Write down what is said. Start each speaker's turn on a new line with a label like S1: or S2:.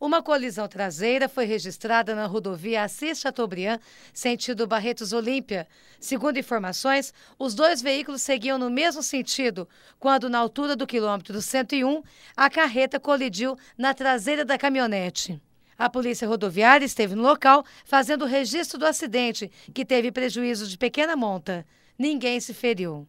S1: Uma colisão traseira foi registrada na rodovia Assis Chateaubriand, sentido Barretos Olímpia. Segundo informações, os dois veículos seguiam no mesmo sentido, quando, na altura do quilômetro 101, a carreta colidiu na traseira da caminhonete. A polícia rodoviária esteve no local fazendo o registro do acidente, que teve prejuízo de pequena monta. Ninguém se feriu.